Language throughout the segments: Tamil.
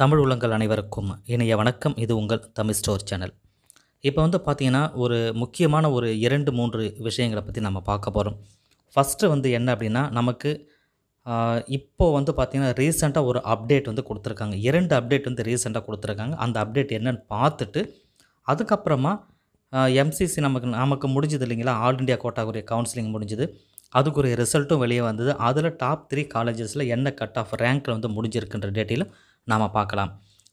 தமிழ் உள்ளங்கள் அனைவருக்கும் இணைய வணக்கம் இது உங்கள் தமிழ் ஸ்டோர் சேனல் இப்போ வந்து பார்த்தீங்கன்னா ஒரு முக்கியமான ஒரு இரண்டு மூன்று விஷயங்களை பற்றி நம்ம பார்க்க போகிறோம் ஃபஸ்ட்டு வந்து என்ன அப்படின்னா நமக்கு இப்போது வந்து பார்த்திங்கன்னா ரீசெண்டாக ஒரு அப்டேட் வந்து கொடுத்துருக்காங்க இரண்டு அப்டேட் வந்து ரீசெண்டாக கொடுத்துருக்காங்க அந்த அப்டேட் என்னன்னு பார்த்துட்டு அதுக்கப்புறமா எம்சிசி நமக்கு நமக்கு முடிஞ்சது இல்லைங்களா ஆல் இண்டியா கோட்டாக்குரிய கவுன்சிலிங் முடிஞ்சுது அதுக்கு ஒரு ரிசல்ட்டும் வெளியே வந்தது அதில் டாப் த்ரீ காலேஜஸில் என்ன கட் ஆஃப் ரேங்க்கில் வந்து முடிஞ்சிருக்குன்ற டேட்டையில் நாம் பார்க்கலாம்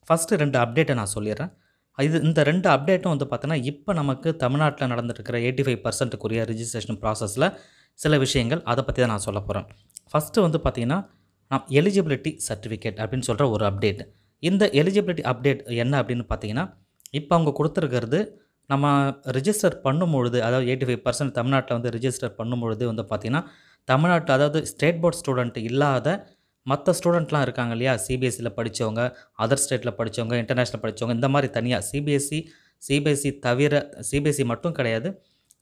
ஃபஸ்ட்டு ரெண்டு அப்டேட்டை நான் சொல்லிடுறேன் இது இந்த ரெண்டு அப்டேட்டும் வந்து பார்த்தோன்னா இப்போ நமக்கு தமிழ்நாட்டில் நடந்துருக்கிற எயிட்டி ஃபைவ் பர்சன்ட்டுக்குரிய ரிஜிஸ்ட்ரேஷன் ப்ராசஸில் சில விஷயங்கள் அதை பற்றி தான் நான் சொல்ல போகிறேன் ஃபஸ்ட்டு வந்து பார்த்திங்கன்னா நான் எலிஜிபிலிட்டி சர்டிஃபிகேட் அப்படின்னு சொல்கிற ஒரு அப்டேட் இந்த எலிஜிபிலிட்டி அப்டேட் என்ன அப்படின்னு பார்த்தீங்கன்னா இப்போ அவங்க கொடுத்துருக்கிறது நம்ம ரிஜிஸ்டர் பண்ணும்பொழுது அதாவது எயிட்டி ஃபைவ் பர்சன்ட் தமிழ்நாட்டில் வந்து ரிஜிஸ்டர் பண்ணும்பொழுது வந்து பார்த்திங்கன்னா தமிழ்நாட்டில் அதாவது ஸ்டேட் போர்ட் ஸ்டூடெண்ட் இல்லாத மற்ற ஸ்டூடெண்ட்லாம் இருக்காங்க இல்லையா சிபிஎஸ்சியில் e படித்தவங்க அதர் ஸ்டேட்டில் படித்தவங்க இன்டர்நேஷ்னல் படித்தவங்க இந்த மாதிரி தனியாக சிபிஎஸ்சி சிபிஎஸ்சி தவிர சிபிஎஸ்சி e மட்டும் கிடையாது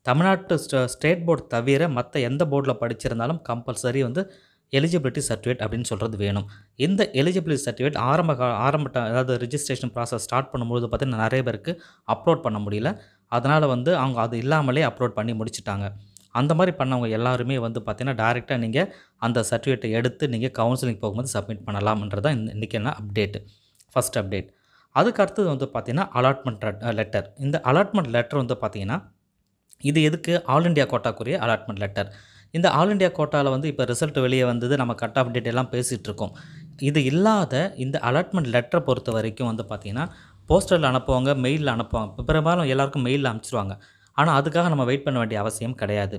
தமிழ்நாட்டு ஸ்டேட் போர்டு தவிர மற்ற எந்த போர்டில் படிச்சிருந்தாலும் கம்பல்சரி வந்து எலிஜிபிலிட்டி சர்டிஃபிகேட் அப்படின்னு சொல்கிறது வேணும் இந்த எலிஜிபிலிட்டி சர்டிஃபிகேட் ஆரம்ப கா ஆரம்ப அதாவது ரிஜிஸ்ட்ரேஷன் ப்ராசஸ் ஸ்டார்ட் பண்ணும்போது பார்த்திங்கன்னா நிறைய பேருக்கு அப்லோட் பண்ண முடியல அதனால் வந்து அவங்க அது இல்லாமலே அப்லோட் பண்ணி முடிச்சுட்டாங்க அந்த மாதிரி பண்ணவங்க எல்லாருமே வந்து பார்த்திங்கன்னா டேரெக்டாக நீங்கள் அந்த சர்டிஃபிகேட்டை எடுத்து நீங்கள் கவுன்சிலிங் போகும்போது சப்மிட் பண்ணலாம்ன்றதான் இன்றைக்கி என்ன அப்டேட்டு ஃபஸ்ட் அப்டேட் அதுக்கு அடுத்தது வந்து பார்த்திங்கன்னா அலாட்மெண்ட் லெட்டர் இந்த அலாட்மெண்ட் லெட்டர் வந்து பார்த்திங்கன்னா இது எதுக்கு ஆல் இண்டியா கோட்டாக்குரிய அலாட்மெண்ட் லெட்டர் இந்த ஆல் இண்டியா கோட்டாவில் வந்து இப்போ ரிசல்ட் வெளியே வந்தது நம்ம கட் ஆஃப் டேட் எல்லாம் பேசிகிட்டு இருக்கோம் இது இல்லாத இந்த அலாட்மெண்ட் லெட்டரை பொறுத்த வரைக்கும் வந்து பார்த்திங்கன்னா போஸ்டரில் அனுப்புவாங்க மெயிலில் அனுப்புவாங்க பெரும்பாலும் எல்லாருக்கும் மெயிலில் அனுப்பிச்சிருவாங்க ஆனால் அதுக்காக நம்ம வெயிட் பண்ண வேண்டிய அவசியம் கிடையாது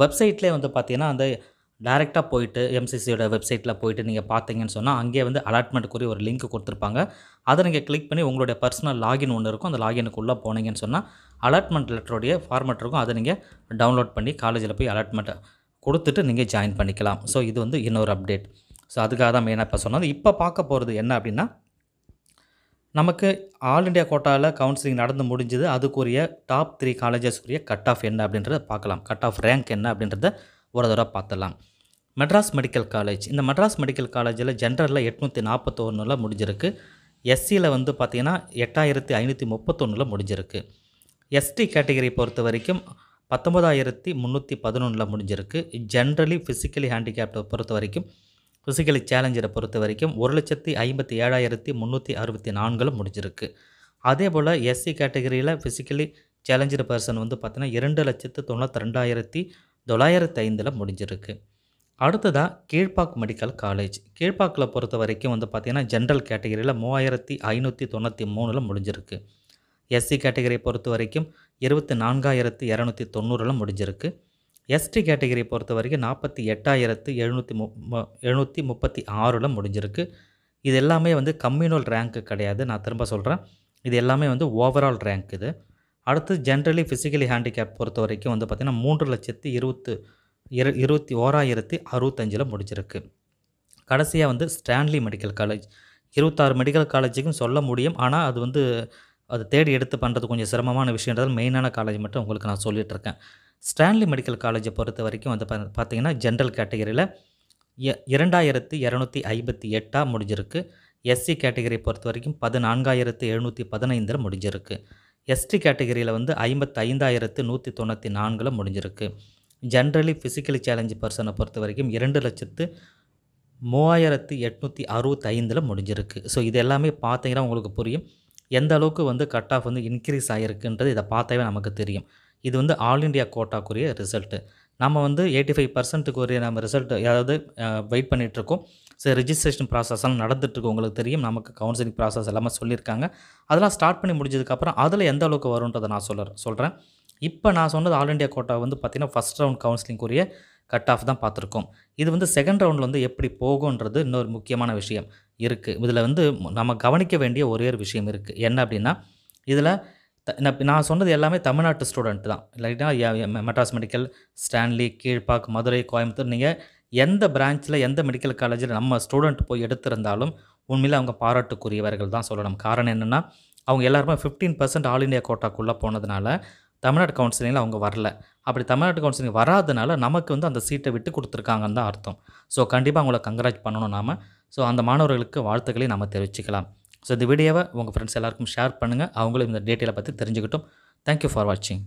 வெப்சைட்லேயே வந்து பார்த்திங்கன்னா அந்த டேரெக்டாக போயிட்டு எம்சிசியோட வெப்சைட்டில் போயிட்டு நீங்கள் பார்த்தீங்கன்னு சொன்னால் அங்கேயே வந்து அலாட்மெண்ட்டுக்குரிய ஒரு லிங்க் கொடுத்துருப்பாங்க அதை நீங்கள் கிளிக் பண்ணி உங்களுடைய பர்சனல் லாகின் ஒன்று இருக்கும் அந்த லாகினுக்குள்ளே போனீங்கன்னு சொன்னால் அலாட்மெண்ட் லெட்டருடைய ஃபார்மெட் இருக்கும் அதை நீங்கள் டவுன்லோட் பண்ணி காலேஜில் போய் அலாட்மெண்ட்டை கொடுத்துட்டு நீங்கள் ஜாயின் பண்ணிக்கலாம் ஸோ இது வந்து இன்னொரு அப்டேட் ஸோ அதுக்காக தான் மெயினாக இப்போ சொன்னது இப்போ பார்க்க போகிறது என்ன அப்படின்னா நமக்கு ஆல் இண்டியா கோட்டாவில் கவுன்சிலிங் நடந்து முடிஞ்சது அதுக்குரிய டாப் த்ரீ காலேஜஸ்க்குரிய கட் ஆஃப் என்ன அப்படின்றத பார்க்கலாம் கட் ஆஃப் ரேங்க் என்ன அப்படின்றத ஒரு தடவை பார்த்தலாம் மெட்ராஸ் மெடிக்கல் காலேஜ் இந்த மெட்ராஸ் மெடிக்கல் காலேஜில் ஜென்ரலில் எட்நூற்றி நாற்பத்தொன்னில் முடிஞ்சிருக்கு எஸ்சியில் வந்து பார்த்திங்கன்னா எட்டாயிரத்தி ஐநூற்றி முப்பத்தொன்னில் முடிஞ்சிருக்கு எஸ்டி கேட்டகரி பொறுத்த வரைக்கும் பத்தொம்பதாயிரத்தி முந்நூற்றி பதினொன்றில் முடிஞ்சிருக்கு ஜென்ரலி ஃபிசிக்கலி ஹேண்டிகேப்டை பொறுத்த வரைக்கும் ஃபிசிக்கலி சேலஞ்சரை பொறுத்த வரைக்கும் ஒரு லட்சத்தி ஐம்பத்தி ஏழாயிரத்தி முந்நூற்றி அறுபத்தி நான்களும் முடிஞ்சிருக்கு அதே போல் எஸ்சி கேட்டகரியில் ஃபிசிக்கலி சேலஞ்சர் பர்சன் வந்து பார்த்திங்கன்னா இரண்டு லட்சத்து தொண்ணூற்றி ரெண்டாயிரத்தி தொள்ளாயிரத்தி ஐந்தில் முடிஞ்சிருக்கு அடுத்ததாக கீழ்பாக் மெடிக்கல் காலேஜ் கீழ்ப்பாக்கில் பொறுத்த வரைக்கும் வந்து பார்த்திங்கன்னா ஜென்ரல் கேட்டகரியில் மூவாயிரத்தி ஐநூற்றி தொண்ணூற்றி மூணில் முடிஞ்சிருக்கு எஸ்சி கேட்டகரியை பொறுத்த வரைக்கும் இருபத்தி நான்காயிரத்தி இரநூத்தி தொண்ணூறில் முடிஞ்சிருக்கு எஸ்டி கேட்டகரி பொறுத்த வரைக்கும் நாற்பத்தி எட்டாயிரத்து எழுநூற்றி மு எழுநூற்றி முப்பத்தி ஆறில் முடிஞ்சிருக்கு இது எல்லாமே வந்து கம்யூனல் ரேங்க்கு கிடையாது நான் திரும்ப சொல்கிறேன் இது எல்லாமே வந்து ஓவரால் ரேங்க் இது அடுத்து ஜென்ரலி ஃபிசிக்கலி ஹேண்டிகேப் பொறுத்த வரைக்கும் வந்து பார்த்திங்கன்னா மூன்று லட்சத்து இருபத்து இரு இருபத்தி ஓராயிரத்தி அறுபத்தஞ்சில் முடிஞ்சிருக்கு கடைசியாக வந்து ஸ்டான்லி மெடிக்கல் காலேஜ் இருபத்தாறு மெடிக்கல் காலேஜுக்கும் சொல்ல முடியும் ஆனால் அது வந்து அது தேடி எடுத்து பண்ணுறது கொஞ்சம் சிரமமான விஷயன்றது மெயினான காலேஜ் மட்டும் உங்களுக்கு நான் சொல்லிகிட்ருக்கேன் ஸ்டான்லி மெடிக்கல் காலேஜை பொறுத்த வரைக்கும் வந்து பார்த்திங்கன்னா ஜென்ரல் கேட்டகரியில் இரண்டாயிரத்து இரநூத்தி ஐம்பத்தி எட்டாக முடிஞ்சிருக்கு எஸ்சி கேட்டகரியை பொறுத்த வரைக்கும் பதினான்காயிரத்து எழுநூற்றி பதினைந்தில் முடிஞ்சிருக்கு எஸ்டி கேட்டகரியில் வந்து ஐம்பத்தி ஐந்தாயிரத்து நூற்றி தொண்ணூற்றி நான்கில் முடிஞ்சிருக்கு ஜென்ரலி ஃபிசிக்கலி சேலஞ்சு பர்சனை பொறுத்த வரைக்கும் இரண்டு லட்சத்து மூவாயிரத்து எட்நூற்றி அறுபத்தைந்தில் முடிஞ்சிருக்கு ஸோ இது எல்லாமே பார்த்தீங்கன்னா உங்களுக்கு புரியும் எந்த அளவுக்கு வந்து கட் ஆஃப் வந்து இன்க்ரீஸ் ஆகிருக்குன்றது இதை பார்த்தாவே நமக்கு தெரியும் இது வந்து ஆல் இண்டியா கோட்டாக்குரிய ரிசல்ட்டு நம்ம வந்து எயிட்டி ஃபைவ் பர்சன்ட்டுக்கு உரிய நம்ம ரிசல்ட் ஏதாவது வெயிட் பண்ணிகிட்ருக்கோம் சரி ரிஜிஸ்ட்ரேஷன் ப்ராசஸ்லாம் நடந்துகிட்ருக்கு உங்களுக்கு தெரியும் நமக்கு கவுன்சிலிங் ப்ராசஸ் எல்லாமே சொல்லியிருக்காங்க அதெல்லாம் ஸ்டார்ட் பண்ணி முடிஞ்சதுக்கப்புறம் அதில் எந்த அளவுக்கு வரும்ன்றதை நான் சொல்ல சொல்கிறேன் இப்போ நான் சொன்னது ஆல் இண்டியா கோட்டா வந்து பார்த்திங்கன்னா ஃபஸ்ட் ரவுண்ட் கவுன்சிலிங்குரிய கட் ஆஃப் தான் பார்த்துருக்கோம் இது வந்து செகண்ட் ரவுண்டில் வந்து எப்படி போகும்ன்றது இன்னொரு முக்கியமான விஷயம் இருக்குது இதில் வந்து நம்ம கவனிக்க வேண்டிய ஒரே ஒரு விஷயம் இருக்குது என்ன அப்படின்னா இதில் நான் சொன்னது எல்லாமே தமிழ்நாட்டு ஸ்டூடெண்ட் தான் இல்லைன்னா மெட்ராஸ் மெடிக்கல் ஸ்டான்லி கீழ்பாக் மதுரை கோயம்புத்தூர் நீங்கள் எந்த பிரான்ச்சில் எந்த மெடிக்கல் காலேஜில் நம்ம ஸ்டூடெண்ட் போய் எடுத்திருந்தாலும் உண்மையில் அவங்க பாராட்டுக்குரியவர்கள் தான் சொல்லணும் காரணம் என்னென்னா அவங்க எல்லாருமே ஃபிஃப்டீன் பர்சன்ட் ஆல் இண்டியா கோட்டாக்குள்ளே போனதுனால தமிழ்நாடு கவுன்சிலிங்கில் அவங்க வரல அப்படி தமிழ்நாடு கவுன்சிலிங் வராதனால நமக்கு வந்து அந்த சீட்டை விட்டு கொடுத்துருக்காங்கன்னு தான் அர்த்தம் ஸோ கண்டிப்பாக அவங்கள கங்க்ராட் பண்ணணும் நாம் ஸோ அந்த மாணவர்களுக்கு வாழ்த்துக்களை நம்ம தெரிவிச்சுக்கலாம் ஸோ இந்த வீடியோவை உங்கள் ஃப்ரெண்ட்ஸ் எல்லாருக்கும் ஷேர் பண்ணுங்கள் அவங்களும் இந்த டீட்டெயிலை பற்றி தெரிஞ்சுக்கிட்டோம் தேங்க்யூ ஃபார் வாட்சிங்